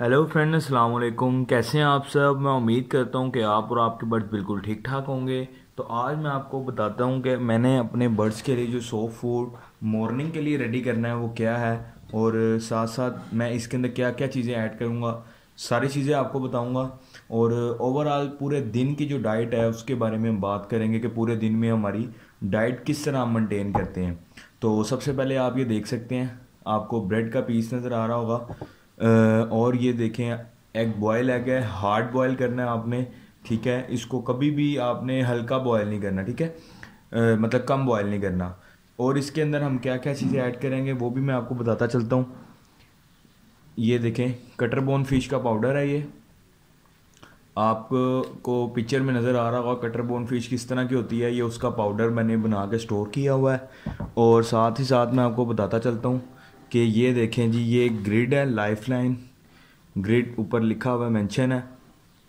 Hello friend अस्सलाम वालेकुम कैसे हैं आप सब मैं उम्मीद करता हूं कि आप और आपके बर्ड्स बिल्कुल ठीक ठाक होंगे तो आज मैं आपको बताता हूं कि मैंने अपने बर्ड्स के लिए जो सॉफ्ट फूड मॉर्निंग के लिए रेडी करना है वो क्या है और साथ साथ मैं इसके अंदर क्या क्या चीज़ें ऐड करूँगा सारी चीज़ें आपको बताऊँगा और ओवरऑल पूरे दिन की जो डाइट है उसके बारे में हम बात करेंगे कि पूरे दिन में हमारी डाइट किस तरह हम मेनटेन करते हैं तो सबसे पहले आप ये देख सकते हैं आपको ब्रेड का पीस नज़र आ रहा होगा और ये देखें एग बॉयल एग है हार्ड बॉयल करना है आपने ठीक है इसको कभी भी आपने हल्का बॉयल नहीं करना ठीक है आ, मतलब कम बॉयल नहीं करना और इसके अंदर हम क्या क्या हम्म। चीज़ें ऐड करेंगे वो भी मैं आपको बताता चलता हूँ ये देखें कटर बोन फिश का पाउडर है ये आपको पिक्चर में नज़र आ रहा होगा कटर बोन फिश किस तरह की होती है ये उसका पाउडर मैंने बना के स्टोर किया हुआ है और साथ ही साथ मैं आपको बताता चलता हूँ कि ये देखें जी ये ग्रिड है लाइफलाइन ग्रिड ऊपर लिखा हुआ मेंशन है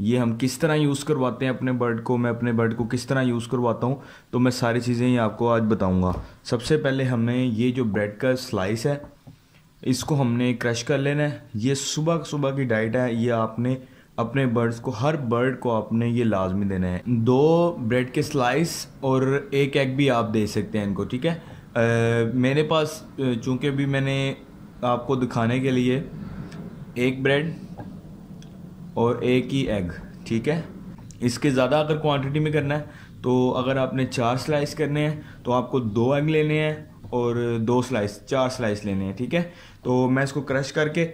ये हम किस तरह यूज़ करवाते हैं अपने बर्ड को मैं अपने बर्ड को किस तरह यूज़ करवाता हूँ तो मैं सारी चीज़ें ही आपको आज बताऊँगा सबसे पहले हमें ये जो ब्रेड का स्लाइस है इसको हमने क्रश कर लेना है ये सुबह सुबह की डाइट है ये आपने अपने बर्ड्स को हर बर्ड को आपने ये लाजमी देना है दो ब्रेड के स्लाइस और एक एग भी आप दे सकते हैं इनको ठीक है मेरे पास चूँकि अभी मैंने आपको दिखाने के लिए एक ब्रेड और एक ही एग ठीक है इसके ज़्यादा अगर क्वांटिटी में करना है तो अगर आपने चार स्लाइस करने हैं तो आपको दो एग लेने हैं और दो स्लाइस चार स्लाइस लेने हैं ठीक है तो मैं इसको क्रश करके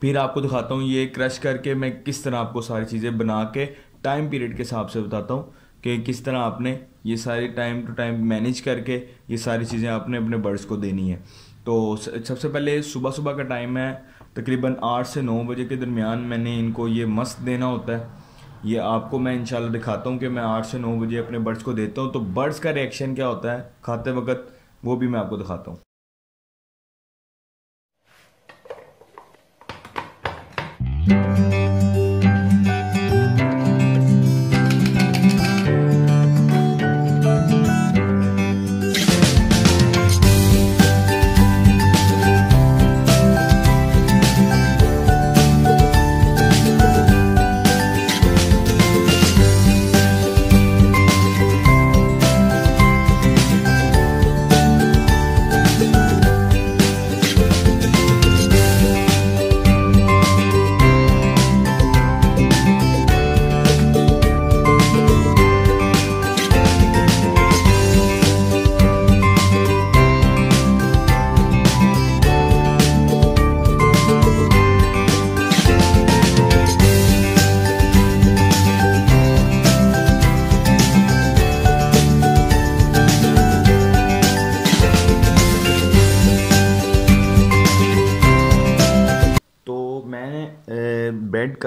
फिर आपको दिखाता हूँ ये क्रश करके मैं किस तरह आपको सारी चीज़ें बना के टाइम पीरियड के हिसाब से बताता हूँ कि किस तरह आपने ये सारी टाइम टू टाइम मैनेज करके ये सारी चीज़ें आपने अपने बर्ड्स को देनी है तो सबसे पहले सुबह सुबह का टाइम है तकरीबन आठ से नौ बजे के दरमियान मैंने इनको ये मस्त देना होता है ये आपको मैं इंशाल्लाह दिखाता हूँ कि मैं आठ से नौ बजे अपने बर्ड्स को देता हूँ तो बर्ड्स का रिएक्शन क्या होता है खाते वक्त वो भी मैं आपको दिखाता हूँ thank you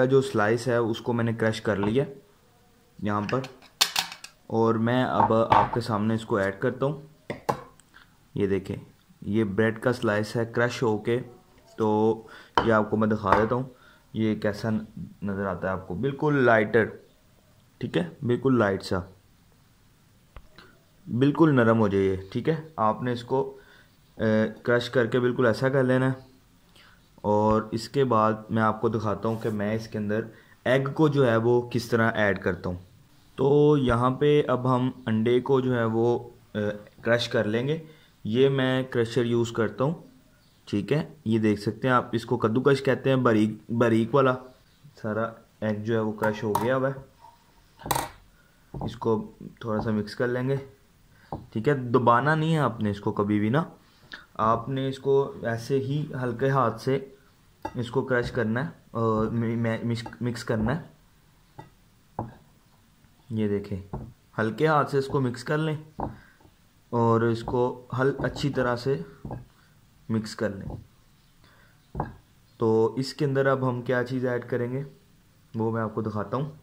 का जो स्लाइस है उसको मैंने क्रश कर लिया यहाँ पर और मैं अब आपके सामने इसको ऐड करता हूँ ये देखें ये ब्रेड का स्लाइस है क्रश होके तो ये आपको मैं दिखा देता हूँ ये कैसा नज़र आता है आपको बिल्कुल लाइटर ठीक है बिल्कुल लाइट सा बिल्कुल नरम हो जाइए ठीक है आपने इसको क्रश करके बिल्कुल ऐसा कर लेना है और इसके बाद मैं आपको दिखाता हूँ कि मैं इसके अंदर एग को जो है वो किस तरह ऐड करता हूँ तो यहाँ पे अब हम अंडे को जो है वो क्रश कर लेंगे ये मैं क्रशर यूज़ करता हूँ ठीक है ये देख सकते हैं आप इसको कद्दूकश कहते हैं बारीक बारीक वाला सारा एग जो है वो क्रश हो गया वह इसको थोड़ा सा मिक्स कर लेंगे ठीक है दबाना नहीं है आपने इसको कभी भी ना आपने इसको ऐसे ही हल्के हाथ से इसको क्रश करना है और मिक्स करना है ये देखें हल्के हाथ से इसको मिक्स कर लें और इसको हल अच्छी तरह से मिक्स कर लें तो इसके अंदर अब हम क्या चीज़ ऐड करेंगे वो मैं आपको दिखाता हूँ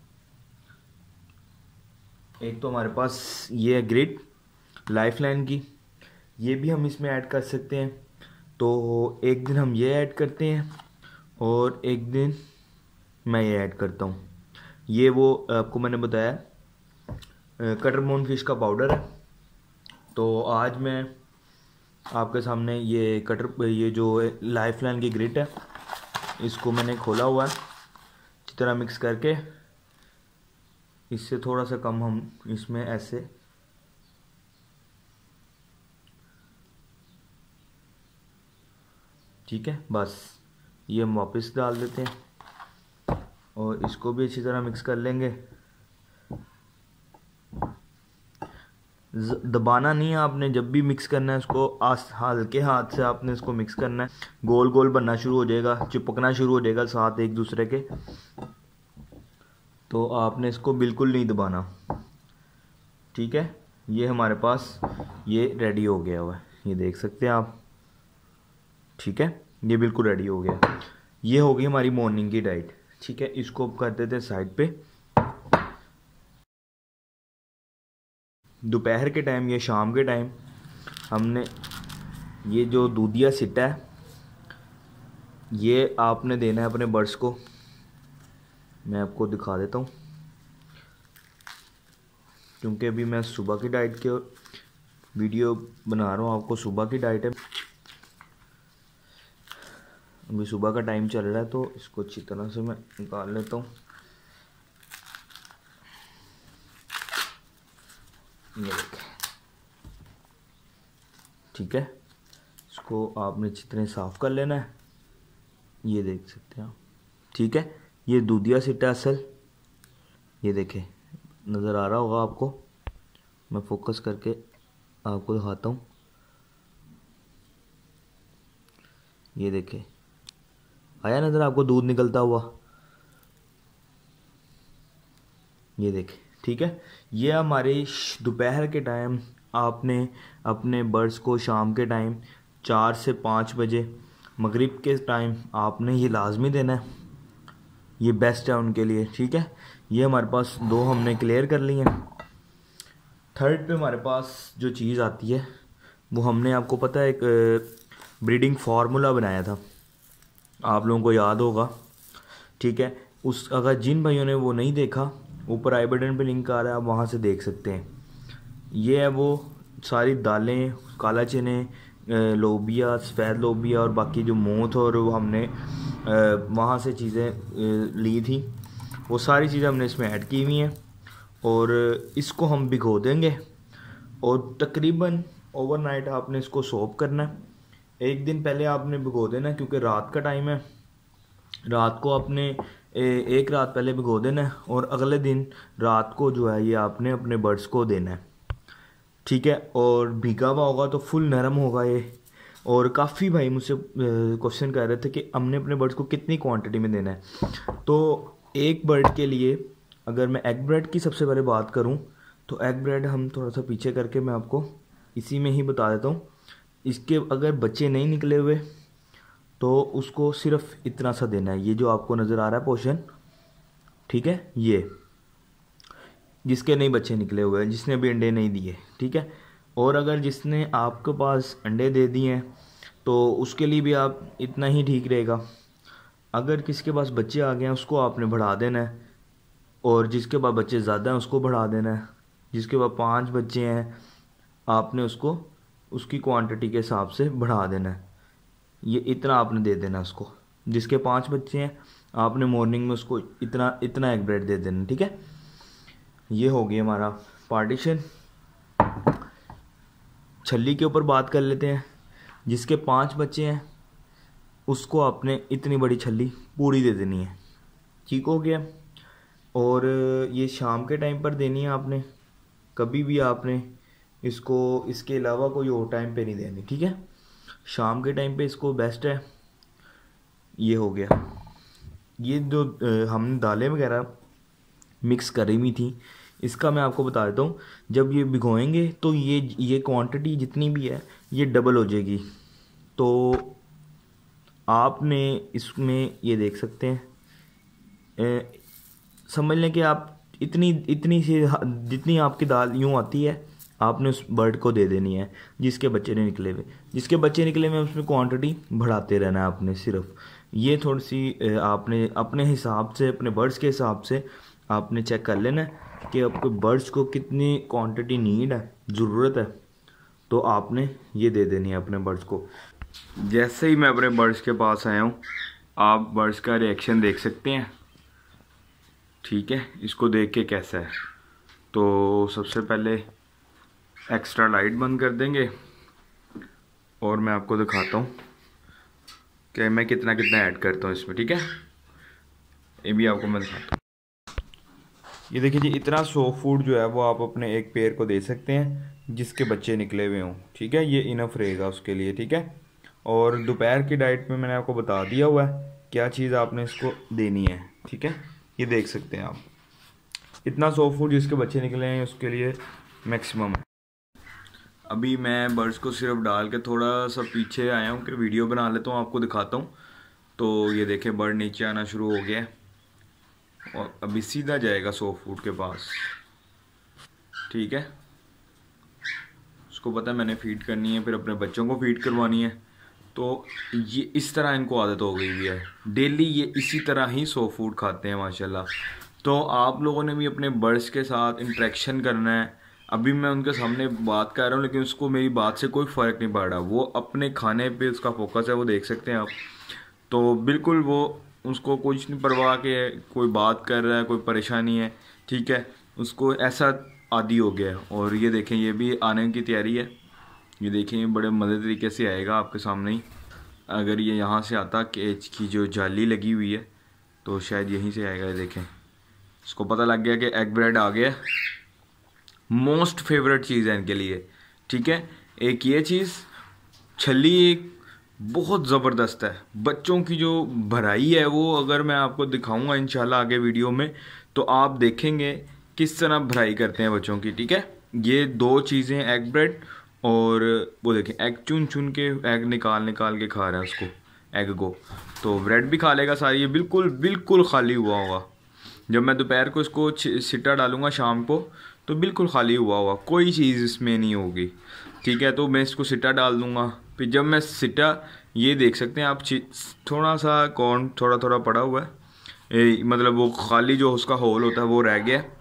एक तो हमारे पास ये है ग्रिड लाइफ लाइन की ये भी हम इसमें ऐड कर सकते हैं तो एक दिन हम ये ऐड करते हैं और एक दिन मैं ये ऐड करता हूँ ये वो आपको मैंने बताया कटर मोन फिश का पाउडर है तो आज मैं आपके सामने ये कटर ये जो लाइफ लाइन की ग्रिट है इसको मैंने खोला हुआ है अच्छी तरह मिक्स करके इससे थोड़ा सा कम हम इसमें ऐसे ठीक है बस ये हम वापस डाल देते हैं और इसको भी अच्छी तरह मिक्स कर लेंगे दबाना नहीं है आपने जब भी मिक्स करना है उसको हल्के हाथ से आपने इसको मिक्स करना है गोल गोल बनना शुरू हो जाएगा चिपकना शुरू हो जाएगा साथ एक दूसरे के तो आपने इसको बिल्कुल नहीं दबाना ठीक है ये हमारे पास ये रेडी हो गया हुआ है ये देख सकते हैं आप ठीक है ये बिल्कुल रेडी हो गया ये होगी हमारी मॉर्निंग की डाइट ठीक है इसको कर देते हैं साइड पे दोपहर के टाइम या शाम के टाइम हमने ये जो दूधिया सिटा है ये आपने देना है अपने बर्ड्स को मैं आपको दिखा देता हूँ क्योंकि अभी मैं सुबह की डाइट के वीडियो बना रहा हूँ आपको सुबह की डाइट है अभी सुबह का टाइम चल रहा है तो इसको अच्छी तरह से मैं निकाल लेता हूँ ये देखें ठीक है इसको आपने अच्छी तरह साफ़ कर लेना है ये देख सकते हैं आप ठीक है ये दूधिया सिट है असल ये देखें नज़र आ रहा होगा आपको मैं फोकस करके आपको दिखाता हूँ ये देखें आया इधर आपको दूध निकलता हुआ ये देखें ठीक है ये हमारे दोपहर के टाइम आपने अपने बर्ड्स को शाम के टाइम चार से पाँच बजे मगरिब के टाइम आपने ये लाजमी देना है ये बेस्ट है उनके लिए ठीक है ये हमारे पास दो हमने क्लियर कर ली हैं थर्ड पे हमारे पास जो चीज़ आती है वो हमने आपको पता है एक ब्रीडिंग फार्मूला बनाया था आप लोगों को याद होगा ठीक है उस अगर जिन भाइयों ने वो नहीं देखा ऊपर आई बटन पे लिंक आ रहा है आप वहाँ से देख सकते हैं ये है वो सारी दालें काला चने लोबिया सफ़ेद लोबिया और बाकी जो मोथ और वो हमने वहाँ से चीज़ें ली थी वो सारी चीज़ें हमने इसमें ऐड की हुई हैं और इसको हम भिगो देंगे और तकरीबन ओवरनाइट आपने इसको सोप करना है एक दिन पहले आपने भिगो देना क्योंकि रात का टाइम है रात को आपने एक रात पहले भिगो देना है और अगले दिन रात को जो है ये आपने अपने बर्ड्स को देना है ठीक है और भीगा हुआ होगा तो फुल नरम होगा ये और काफ़ी भाई मुझसे क्वेश्चन कर रहे थे कि हमने अपने बर्ड्स को कितनी क्वांटिटी में देना है तो एक बर्ड के लिए अगर मैं एग ब्रेड की सबसे पहले बात करूं तो एग ब्रेड हम थोड़ा सा पीछे करके मैं आपको इसी में ही बता देता हूँ इसके अगर बच्चे नहीं निकले हुए तो उसको सिर्फ इतना सा देना है ये जो आपको नज़र आ रहा है पोर्शन ठीक है ये जिसके नहीं बच्चे निकले हुए हैं जिसने भी अंडे नहीं दिए ठीक है और अगर जिसने आपके पास अंडे दे दिए हैं तो उसके लिए भी आप इतना ही ठीक रहेगा अगर किसके पास बच्चे आ गए हैं उसको आपने बढ़ा देना है और जिसके पास बच्चे ज़्यादा हैं उसको बढ़ा देना है जिसके पास पाँच बच्चे हैं आपने उसको उसकी क्वांटिटी के हिसाब से बढ़ा देना है ये इतना आपने दे देना उसको जिसके पांच बच्चे हैं आपने मॉर्निंग में उसको इतना इतना एक ब्रेड दे देना ठीक है ये हो गया हमारा पार्टीशन छली के ऊपर बात कर लेते हैं जिसके पांच बच्चे हैं उसको आपने इतनी बड़ी छली पूरी दे देनी है ठीक हो गया और ये शाम के टाइम पर देनी है आपने कभी भी आपने इसको इसके अलावा कोई और टाइम पे नहीं देनी ठीक है शाम के टाइम पे इसको बेस्ट है ये हो गया ये जो हमने दालें वगैरह मिक्स करी हुई थी इसका मैं आपको बता देता हूँ जब ये भिगोएंगे तो ये ये क्वांटिटी जितनी भी है ये डबल हो जाएगी तो आपने इसमें ये देख सकते हैं समझ लें कि आप इतनी इतनी सी जितनी आपकी दाल यूँ आती है आपने उस बर्ड को दे देनी है जिसके बच्चे ने निकले हुए जिसके बच्चे निकले हुए उसमें क्वांटिटी बढ़ाते रहना है आपने सिर्फ ये थोड़ी सी आपने अपने हिसाब से अपने बर्ड्स के हिसाब से आपने चेक कर लेना है कि आपके बर्ड्स को कितनी क्वांटिटी नीड है ज़रूरत है तो आपने ये दे देनी है अपने बर्ड्स को जैसे ही मैं अपने बर्ड्स के पास आया हूँ आप बर्ड्स का रिएक्शन देख सकते हैं ठीक है इसको देख के कैसा है तो सबसे पहले एक्स्ट्रा लाइट बंद कर देंगे और मैं आपको दिखाता हूँ कि मैं कितना कितना ऐड करता हूँ इसमें ठीक है ये भी आपको मैं दिखाता हूँ ये देखिए जी इतना सॉफ्ट फूड जो है वो आप अपने एक पेयर को दे सकते हैं जिसके बच्चे निकले हुए हों ठीक है ये इनफ रहेगा उसके लिए ठीक है और दोपहर की डाइट में मैंने आपको बता दिया हुआ है क्या चीज़ आपने इसको देनी है ठीक है ये देख सकते हैं आप इतना सॉफ्ट फूड जिसके बच्चे निकले हैं उसके लिए मैक्सिमम है अभी मैं बर्ड्स को सिर्फ डाल के थोड़ा सा पीछे आया हूँ फिर वीडियो बना लेता हूँ आपको दिखाता हूँ तो ये देखें बर्ड नीचे आना शुरू हो गया है और अभी सीधा जाएगा सौ फूड के पास ठीक है उसको पता है मैंने फीड करनी है फिर अपने बच्चों को फीड करवानी है तो ये इस तरह इनको आदत हो गई है डेली ये इसी तरह ही सौ फूड खाते हैं माशाल्लाह तो आप लोगों ने भी अपने बर्ड्स के साथ इंट्रैक्शन करना है अभी मैं उनके सामने बात कर रहा हूँ लेकिन उसको मेरी बात से कोई फ़र्क नहीं पड़ रहा वो अपने खाने पे उसका फोकस है वो देख सकते हैं आप तो बिल्कुल वो उसको कुछ नहीं परवाह के कोई बात कर रहा है कोई परेशानी है ठीक है उसको ऐसा आदि हो गया है और ये देखें ये भी आने की तैयारी है ये देखें ये बड़े मज़े तरीके से आएगा आपके सामने ही अगर ये यहाँ से आता केच की जो जाली लगी हुई है तो शायद यहीं से आएगा ये देखें इसको पता लग गया कि एग ब्रेड आ गया मोस्ट फेवरेट चीज़ है इनके लिए ठीक है एक ये चीज़ छली एक बहुत ज़बरदस्त है बच्चों की जो भराई है वो अगर मैं आपको दिखाऊंगा इन आगे वीडियो में तो आप देखेंगे किस तरह भराई करते हैं बच्चों की ठीक है ये दो चीज़ें एग ब्रेड और वो देखें एग चुन चुन के एग निकाल निकाल के खा रहे हैं उसको एग को तो ब्रेड भी खा लेगा सारी ये बिल्कुल बिल्कुल खाली हुआ होगा जब मैं दोपहर को इसको सिट्टा डालूंगा शाम को तो बिल्कुल खाली हुआ हुआ कोई चीज़ इसमें नहीं होगी ठीक है तो मैं इसको सिटा डाल दूँगा फिर जब मैं सिटा ये देख सकते हैं आप थोड़ा सा कॉर्न थोड़ा थोड़ा पड़ा हुआ है ए, मतलब वो खाली जो उसका होल होता है वो रह गया